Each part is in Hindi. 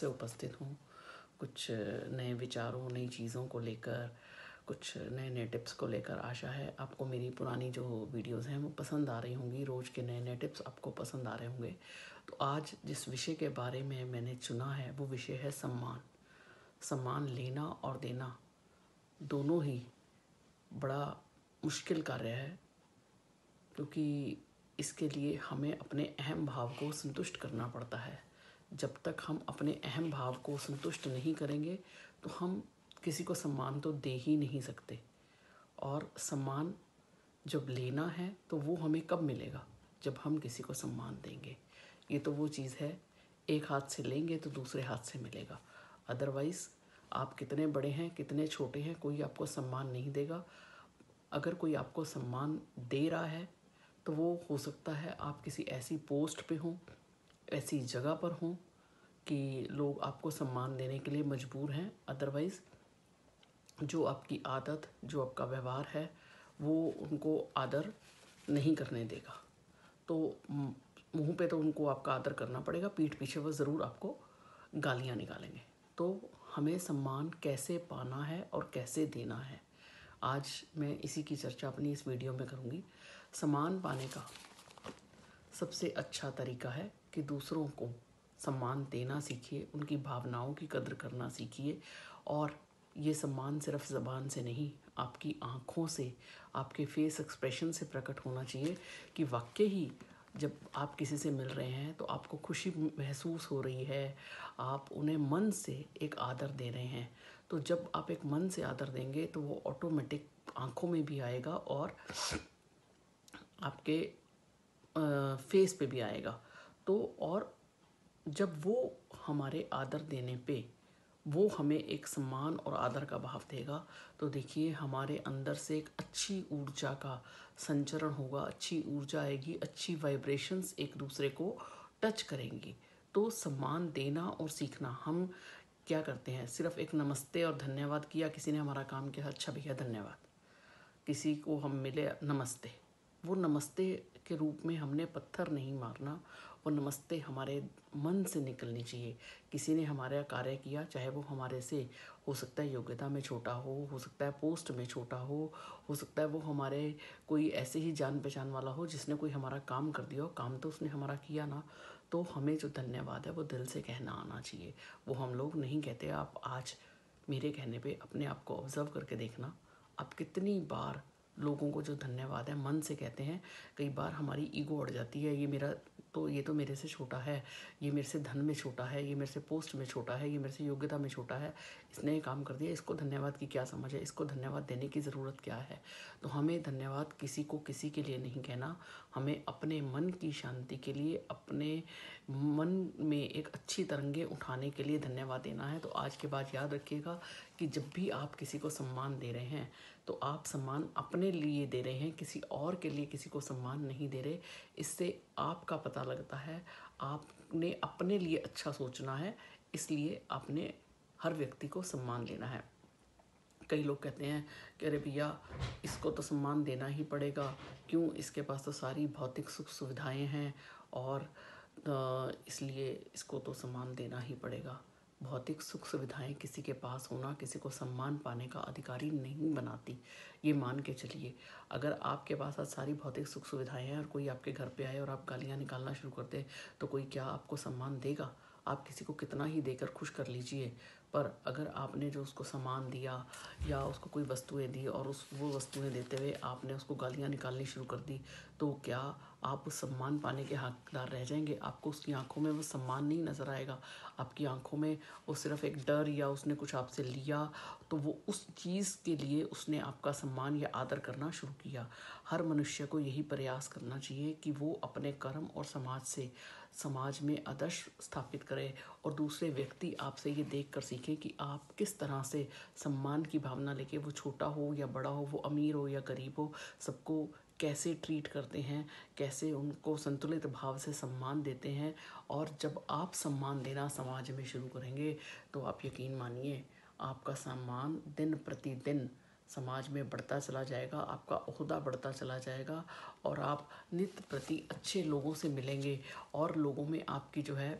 से उपस्थित हूँ कुछ नए विचारों नई चीज़ों को लेकर कुछ नए नए टिप्स को लेकर आशा है आपको मेरी पुरानी जो वीडियोस हैं वो पसंद आ रही होंगी रोज़ के नए नए टिप्स आपको पसंद आ रहे होंगे तो आज जिस विषय के बारे में मैंने चुना है वो विषय है सम्मान सम्मान लेना और देना दोनों ही बड़ा मुश्किल कार्य है क्योंकि इसके लिए हमें अपने अहम भाव को संतुष्ट करना पड़ता है जब तक हम अपने अहम भाव को संतुष्ट नहीं करेंगे तो हम किसी को सम्मान तो दे ही नहीं सकते और सम्मान जब लेना है तो वो हमें कब मिलेगा जब हम किसी को सम्मान देंगे ये तो वो चीज़ है एक हाथ से लेंगे तो दूसरे हाथ से मिलेगा अदरवाइज़ आप कितने बड़े हैं कितने छोटे हैं कोई आपको सम्मान नहीं देगा अगर कोई आपको सम्मान दे रहा है तो वो हो सकता है आप किसी ऐसी पोस्ट पे हों ऐसी जगह पर हों कि लोग आपको सम्मान देने के लिए मजबूर हैं अदरवाइज़ जो आपकी आदत जो आपका व्यवहार है वो उनको आदर नहीं करने देगा तो मुंह पे तो उनको आपका आदर करना पड़ेगा पीठ पीछे वह ज़रूर आपको गालियाँ निकालेंगे तो हमें सम्मान कैसे पाना है और कैसे देना है आज मैं इसी की चर्चा अपनी इस वीडियो में करूँगी सम्मान पाने का सबसे अच्छा तरीका है कि दूसरों को सम्मान देना सीखिए उनकी भावनाओं की कदर करना सीखिए और ये सम्मान सिर्फ ज़बान से नहीं आपकी आँखों से आपके फेस एक्सप्रेशन से प्रकट होना चाहिए कि वाकई ही जब आप किसी से मिल रहे हैं तो आपको खुशी महसूस हो रही है आप उन्हें मन से एक आदर दे रहे हैं तो जब आप एक मन से आदर देंगे तो वो ऑटोमेटिक आँखों में भी आएगा और आपके आ, फेस पे भी आएगा तो और जब वो हमारे आदर देने पे वो हमें एक सम्मान और आदर का भाव देगा तो देखिए हमारे अंदर से एक अच्छी ऊर्जा का संचरण होगा अच्छी ऊर्जा आएगी अच्छी वाइब्रेशंस एक दूसरे को टच करेंगी तो सम्मान देना और सीखना हम क्या करते हैं सिर्फ एक नमस्ते और धन्यवाद किया किसी ने हमारा काम किया अच्छा भैया धन्यवाद किसी को हम मिले नमस्ते वो नमस्ते के रूप में हमने पत्थर नहीं मारना वो नमस्ते हमारे मन से निकलनी चाहिए किसी ने हमारा कार्य किया चाहे वो हमारे से हो सकता है योग्यता में छोटा हो हो सकता है पोस्ट में छोटा हो हो सकता है वो हमारे कोई ऐसे ही जान पहचान वाला हो जिसने कोई हमारा काम कर दिया हो काम तो उसने हमारा किया ना तो हमें जो धन्यवाद है वो दिल से कहना आना चाहिए वो हम लोग नहीं कहते आप आज मेरे कहने पे अपने आप को ऑब्ज़र्व करके देखना आप कितनी बार लोगों को जो धन्यवाद है मन से कहते हैं कई बार हमारी ईगो अड़ जाती है ये मेरा तो ये तो मेरे से छोटा है ये मेरे से धन में छोटा है ये मेरे से पोस्ट में छोटा है ये मेरे से योग्यता में छोटा है इसने ये काम कर दिया इसको धन्यवाद की क्या समझ है इसको धन्यवाद देने की ज़रूरत क्या है तो हमें धन्यवाद किसी को किसी के लिए नहीं कहना हमें अपने मन की शांति के लिए अपने मन में एक अच्छी तरंगे उठाने के लिए धन्यवाद देना है तो आज के बाद याद रखिएगा कि जब भी आप किसी को सम्मान दे रहे हैं तो आप सम्मान अपने लिए दे रहे हैं किसी और के लिए किसी को सम्मान नहीं दे रहे इससे आपका पता लगता है आपने अपने लिए अच्छा सोचना है इसलिए आपने हर व्यक्ति को सम्मान देना है कई लोग कहते हैं कि अरे भैया इसको तो सम्मान देना ही पड़ेगा क्यों इसके पास तो सारी भौतिक सुख सुविधाएं हैं और इसलिए इसको तो सम्मान देना ही पड़ेगा भौतिक सुख सुविधाएं किसी के पास होना किसी को सम्मान पाने का अधिकारी नहीं बनाती ये मान के चलिए अगर आपके पास आज सारी भौतिक सुख सुविधाएं हैं और कोई आपके घर पे आए और आप गालियाँ निकालना शुरू करते तो कोई क्या आपको सम्मान देगा आप किसी को कितना ही देकर खुश कर लीजिए पर अगर आपने जो उसको सामान दिया या उसको कोई वस्तुएं दी और उस वो वस्तुएं देते हुए आपने उसको गालियाँ निकालनी शुरू कर दी तो क्या आप उस सम्मान पाने के हकदार रह जाएंगे आपको उसकी आंखों में वो सम्मान नहीं नज़र आएगा आपकी आंखों में वो सिर्फ एक डर या उसने कुछ आपसे लिया तो वो उस चीज़ के लिए उसने आपका सम्मान या आदर करना शुरू किया हर मनुष्य को यही प्रयास करना चाहिए कि वो अपने कर्म और समाज से समाज में आदर्श स्थापित करे और दूसरे व्यक्ति आपसे ये देख कर सीख देखें कि आप किस तरह से सम्मान की भावना लेके वो छोटा हो या बड़ा हो वो अमीर हो या गरीब हो सबको कैसे ट्रीट करते हैं कैसे उनको संतुलित भाव से सम्मान देते हैं और जब आप सम्मान देना समाज में शुरू करेंगे तो आप यकीन मानिए आपका सम्मान दिन प्रतिदिन समाज में बढ़ता चला जाएगा आपका अहदा बढ़ता चला जाएगा और आप नित्य प्रति अच्छे लोगों से मिलेंगे और लोगों में आपकी जो है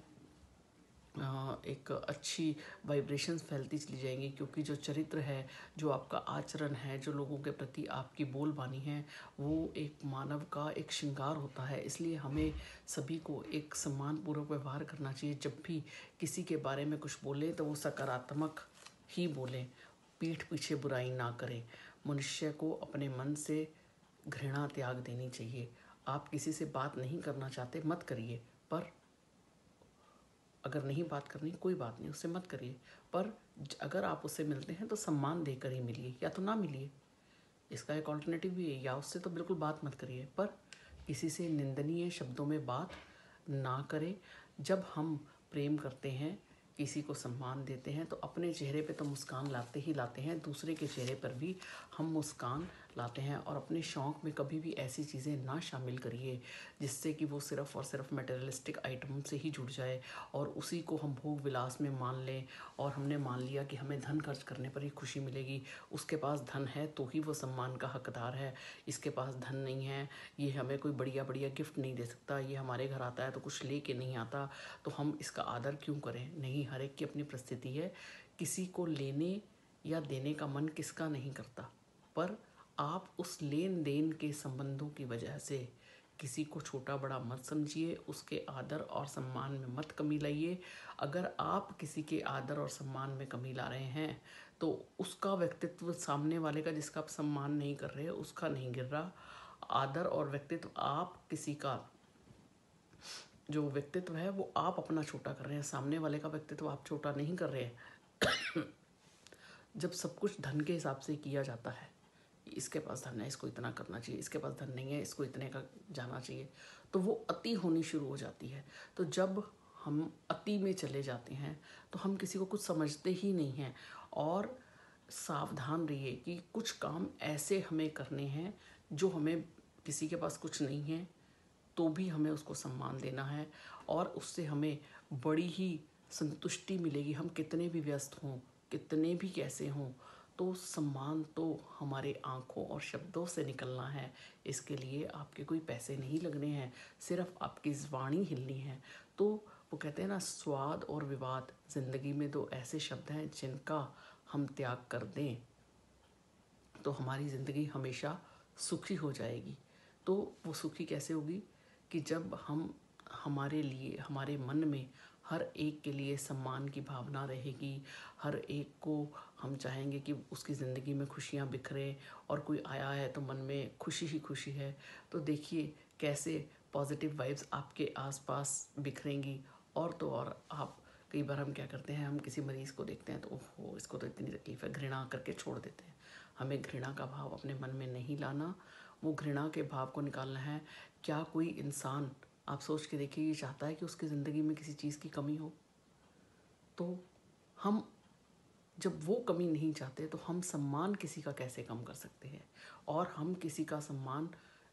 एक अच्छी वाइब्रेशंस फैलती चली जाएंगी क्योंकि जो चरित्र है जो आपका आचरण है जो लोगों के प्रति आपकी बोलबानी है वो एक मानव का एक श्रृंगार होता है इसलिए हमें सभी को एक सम्मानपूर्वक व्यवहार करना चाहिए जब भी किसी के बारे में कुछ बोलें तो वो सकारात्मक ही बोलें पीठ पीछे बुराई ना करें मनुष्य को अपने मन से घृणा त्याग देनी चाहिए आप किसी से बात नहीं करना चाहते मत करिए पर अगर नहीं बात करनी कोई बात नहीं उससे मत करिए पर अगर आप उससे मिलते हैं तो सम्मान देकर ही मिलिए या तो ना मिलिए इसका एक ऑल्टरनेटिव भी है या उससे तो बिल्कुल बात मत करिए पर किसी से निंदनीय शब्दों में बात ना करें जब हम प्रेम करते हैं किसी को सम्मान देते हैं तो अपने चेहरे पे तो मुस्कान लाते ही लाते हैं दूसरे के चेहरे पर भी हम मुस्कान लाते हैं और अपने शौक़ में कभी भी ऐसी चीज़ें ना शामिल करिए जिससे कि वो सिर्फ़ और सिर्फ मटेरियलिस्टिक आइटम से ही जुड़ जाए और उसी को हम भोग विलास में मान लें और हमने मान लिया कि हमें धन खर्च करने पर ही खुशी मिलेगी उसके पास धन है तो ही वो सम्मान का हकदार है इसके पास धन नहीं है ये हमें कोई बढ़िया बढ़िया गिफ्ट नहीं दे सकता ये हमारे घर आता है तो कुछ ले के नहीं आता तो हम इसका आदर क्यों करें नहीं हर एक की अपनी परिस्थिति है किसी को लेने या देने का मन किसका नहीं करता पर आप उस लेन देन के संबंधों की वजह से किसी को छोटा बड़ा मत समझिए उसके आदर और सम्मान में मत कमी लाइए अगर आप किसी के आदर और सम्मान में कमी ला रहे हैं तो उसका व्यक्तित्व सामने वाले का जिसका आप सम्मान नहीं कर रहे उसका नहीं गिर रहा आदर और व्यक्तित्व आप किसी का जो व्यक्तित्व है वो आप अपना छोटा कर रहे हैं सामने वाले का व्यक्तित्व आप छोटा नहीं कर रहे हैं जब सब कुछ धन के हिसाब से किया जाता है इसके पास धन है इसको इतना करना चाहिए इसके पास धन नहीं है इसको इतने का जाना चाहिए तो वो अति होनी शुरू हो जाती है तो जब हम अति में चले जाते हैं तो हम किसी को कुछ समझते ही नहीं हैं और सावधान रहिए कि कुछ काम ऐसे हमें करने हैं जो हमें किसी के पास कुछ नहीं है तो भी हमें उसको सम्मान देना है और उससे हमें बड़ी ही संतुष्टि मिलेगी हम कितने भी व्यस्त हों कितने भी कैसे हों तो सम्मान तो हमारे आँखों और शब्दों से निकलना है इसके लिए आपके कोई पैसे नहीं लगने हैं सिर्फ आपकी वाणी हिलनी है तो वो कहते हैं ना स्वाद और विवाद ज़िंदगी में दो ऐसे शब्द हैं जिनका हम त्याग कर दें तो हमारी ज़िंदगी हमेशा सुखी हो जाएगी तो वो सुखी कैसे होगी कि जब हम हमारे लिए हमारे मन में हर एक के लिए सम्मान की भावना रहेगी हर एक को हम चाहेंगे कि उसकी ज़िंदगी में खुशियाँ बिखरे और कोई आया है तो मन में खुशी ही खुशी है तो देखिए कैसे पॉजिटिव वाइब्स आपके आसपास बिखरेंगी और तो और आप कई बार हम क्या करते हैं हम किसी मरीज़ को देखते हैं तो ओहो इसको तो इतनी तकलीफ है घृणा करके छोड़ देते हैं हमें घृणा का भाव अपने मन में नहीं लाना वो घृणा के भाव को निकालना है क्या कोई इंसान आप सोच के देखिए ये चाहता है कि उसकी ज़िंदगी में किसी चीज़ की कमी हो तो हम जब वो कमी नहीं चाहते तो हम सम्मान किसी का कैसे कम कर सकते हैं और हम किसी का सम्मान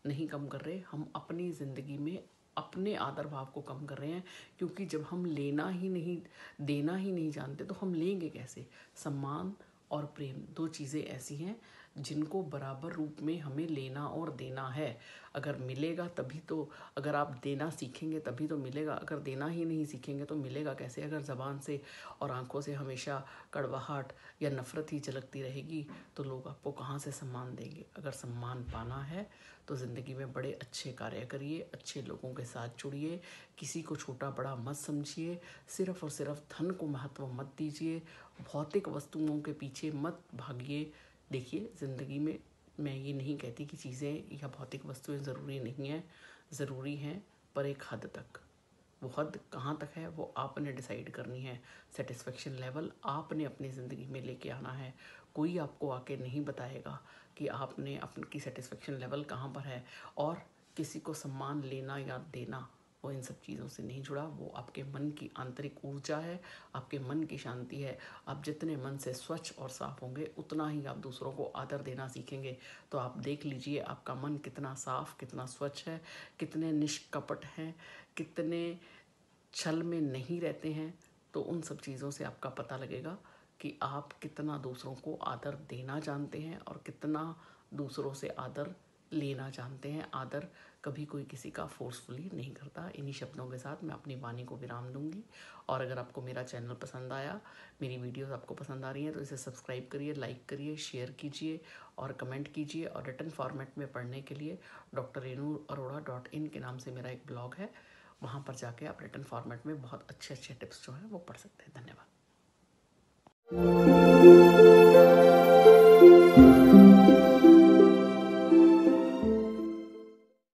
नहीं कम कर रहे हम अपनी ज़िंदगी में अपने आदर भाव को कम कर रहे हैं क्योंकि जब हम लेना ही नहीं देना ही नहीं जानते तो हम लेंगे कैसे सम्मान और प्रेम दो चीज़ें ऐसी हैं जिनको बराबर रूप में हमें लेना और देना है अगर मिलेगा तभी तो अगर आप देना सीखेंगे तभी तो मिलेगा अगर देना ही नहीं सीखेंगे तो मिलेगा कैसे अगर ज़बान से और आंखों से हमेशा कड़वाहट या नफ़रत ही झलकती रहेगी तो लोग आपको कहाँ से सम्मान देंगे अगर सम्मान पाना है तो ज़िंदगी में बड़े अच्छे कार्य करिए अच्छे लोगों के साथ जुड़िए किसी को छोटा बड़ा मत समझिए सिर्फ़ और सिर्फ धन को महत्व मत दीजिए भौतिक वस्तुओं के पीछे मत भागिए देखिए ज़िंदगी में मैं ये नहीं कहती कि चीज़ें या भौतिक वस्तुएं ज़रूरी नहीं हैं ज़रूरी हैं पर एक हद तक वो हद कहाँ तक है वो आपने डिसाइड करनी है सेटिस्फेक्शन लेवल आपने अपनी ज़िंदगी में लेके आना है कोई आपको आके नहीं बताएगा कि आपने अपनी सेटिस्फेक्शन लेवल कहाँ पर है और किसी को सम्मान लेना या देना वो इन सब चीज़ों से नहीं जुड़ा वो आपके मन की आंतरिक ऊर्जा है आपके मन की शांति है आप जितने मन से स्वच्छ और साफ होंगे उतना ही आप दूसरों को आदर देना सीखेंगे तो आप देख लीजिए आपका मन कितना साफ कितना स्वच्छ है कितने निष्कपट हैं कितने छल में नहीं रहते हैं तो उन सब चीज़ों से आपका पता लगेगा कि आप कितना दूसरों को आदर देना जानते हैं और कितना दूसरों से आदर लेना जानते हैं आदर कभी कोई किसी का फोर्सफुली नहीं करता इन्हीं शब्दों के साथ मैं अपनी वाणी को विराम दूंगी और अगर आपको मेरा चैनल पसंद आया मेरी वीडियोस आपको पसंद आ रही हैं तो इसे सब्सक्राइब करिए लाइक करिए शेयर कीजिए और कमेंट कीजिए और रिटर्न फॉर्मेट में पढ़ने के लिए doctor Renu Arora dot in के नाम से मेरा एक ब्लॉग है वहाँ पर जाके आप रिटर्न फॉर्मेट में बहुत अच्छे अच्छे टिप्स जो हैं वो पढ़ सकते हैं धन्यवाद